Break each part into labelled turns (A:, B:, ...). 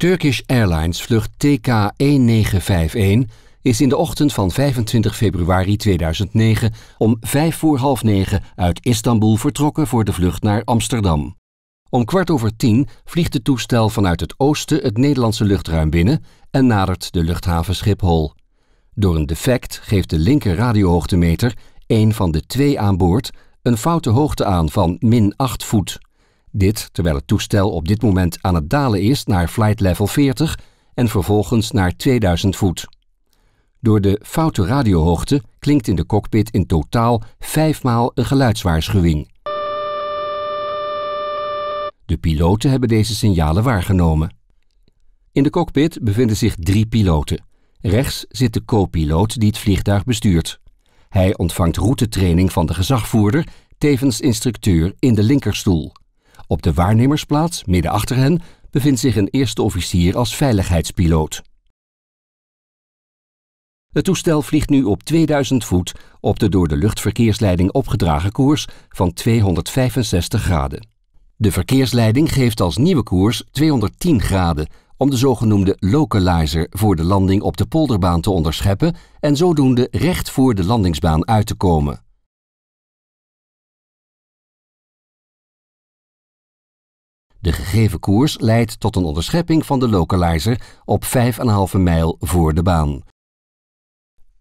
A: Turkish Airlines vlucht TK1951 e is in de ochtend van 25 februari 2009 om 5 voor half 9 uit Istanbul vertrokken voor de vlucht naar Amsterdam. Om kwart over tien vliegt het toestel vanuit het oosten het Nederlandse luchtruim binnen en nadert de luchthaven Schiphol. Door een defect geeft de linker radiohoogtemeter, een van de twee aan boord, een foute hoogte aan van min 8 voet. Dit terwijl het toestel op dit moment aan het dalen is naar flight level 40 en vervolgens naar 2000 voet. Door de foute radiohoogte klinkt in de cockpit in totaal vijfmaal een geluidswaarschuwing. De piloten hebben deze signalen waargenomen. In de cockpit bevinden zich drie piloten. Rechts zit de co-piloot die het vliegtuig bestuurt. Hij ontvangt routetraining van de gezagvoerder, tevens instructeur in de linkerstoel. Op de waarnemersplaats, midden achter hen, bevindt zich een eerste officier als veiligheidspiloot. Het toestel vliegt nu op 2000 voet op de door de luchtverkeersleiding opgedragen koers van 265 graden. De verkeersleiding geeft als nieuwe koers 210 graden om de zogenoemde localizer
B: voor de landing op de polderbaan te onderscheppen en zodoende recht voor de landingsbaan uit te komen. De gegeven koers leidt tot een onderschepping van de localizer op
A: 5,5 mijl voor de baan.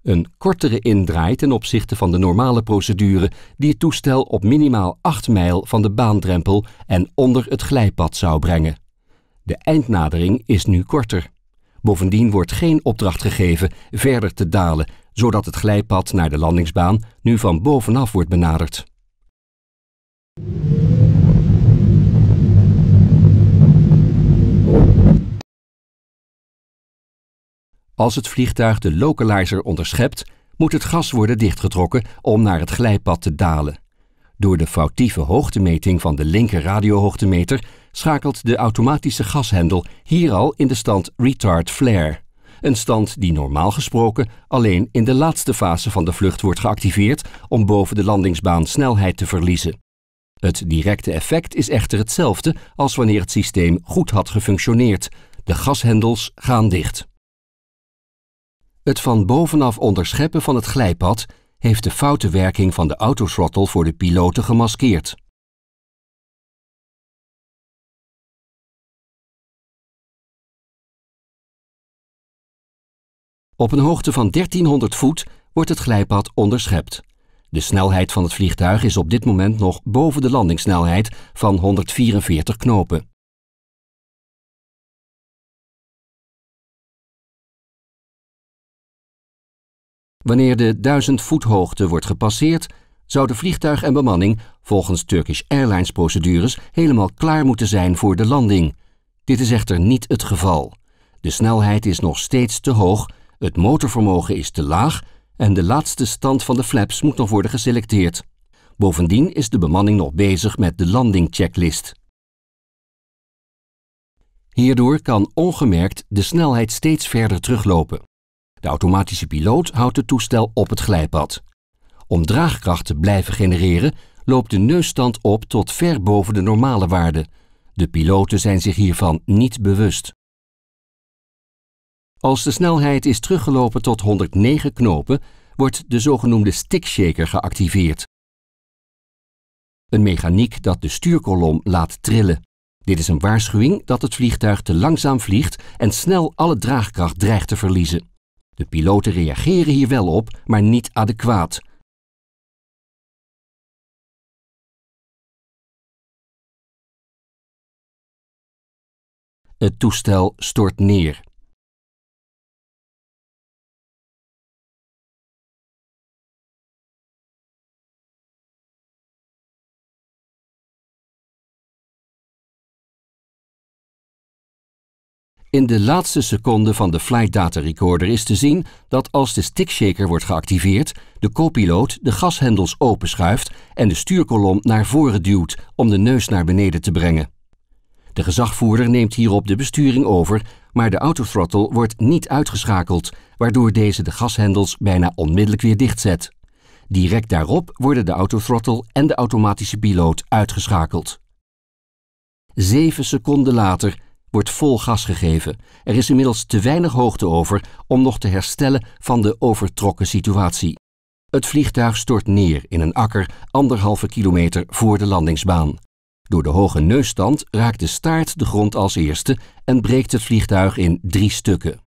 A: Een kortere indraai ten opzichte van de normale procedure die het toestel op minimaal 8 mijl van de baandrempel en onder het glijpad zou brengen. De eindnadering is nu korter. Bovendien wordt geen opdracht gegeven verder te dalen, zodat het glijpad naar de landingsbaan nu van bovenaf wordt benaderd. Als het vliegtuig de localizer onderschept, moet het gas worden dichtgetrokken om naar het glijpad te dalen. Door de foutieve hoogtemeting van de linker radiohoogtemeter schakelt de automatische gashendel hier al in de stand retard flare. Een stand die normaal gesproken alleen in de laatste fase van de vlucht wordt geactiveerd om boven de landingsbaan snelheid te verliezen. Het directe effect is echter hetzelfde als wanneer het systeem goed had gefunctioneerd. De gashendels gaan dicht. Het van bovenaf onderscheppen van het glijpad heeft de foute
B: werking van de autoshrottle voor de piloten gemaskeerd. Op een hoogte van 1300 voet wordt het glijpad onderschept. De snelheid van het vliegtuig is op dit moment nog boven de landingssnelheid van 144 knopen. Wanneer de 1000 voet hoogte wordt
A: gepasseerd, zouden vliegtuig en bemanning volgens Turkish Airlines procedures helemaal klaar moeten zijn voor de landing. Dit is echter niet het geval. De snelheid is nog steeds te hoog, het motorvermogen is te laag en de laatste stand van de flaps moet nog worden geselecteerd. Bovendien is de bemanning nog bezig met de landing checklist. Hierdoor kan ongemerkt de snelheid steeds verder teruglopen. De automatische piloot houdt het toestel op het glijpad. Om draagkracht te blijven genereren loopt de neusstand op tot ver boven de normale waarde. De piloten zijn zich hiervan niet bewust. Als de snelheid is teruggelopen tot 109 knopen, wordt de zogenoemde stickshaker geactiveerd. Een mechaniek dat de stuurkolom laat trillen. Dit is een waarschuwing dat het vliegtuig te langzaam vliegt en snel alle draagkracht dreigt
B: te verliezen. De piloten reageren hier wel op, maar niet adequaat. Het toestel stort neer. In de laatste seconde van de flight
A: data recorder is te zien dat als de stickshaker wordt geactiveerd, de copiloot de gashendels openschuift en de stuurkolom naar voren duwt om de neus naar beneden te brengen. De gezagvoerder neemt hierop de besturing over, maar de autothrottle wordt niet uitgeschakeld, waardoor deze de gashendels bijna onmiddellijk weer dichtzet. Direct daarop worden de autothrottle en de automatische piloot uitgeschakeld. Zeven seconden later wordt vol gas gegeven. Er is inmiddels te weinig hoogte over om nog te herstellen van de overtrokken situatie. Het vliegtuig stort neer in een akker anderhalve kilometer voor de landingsbaan. Door de hoge neusstand
B: raakt de staart de grond als eerste en breekt het vliegtuig in drie stukken.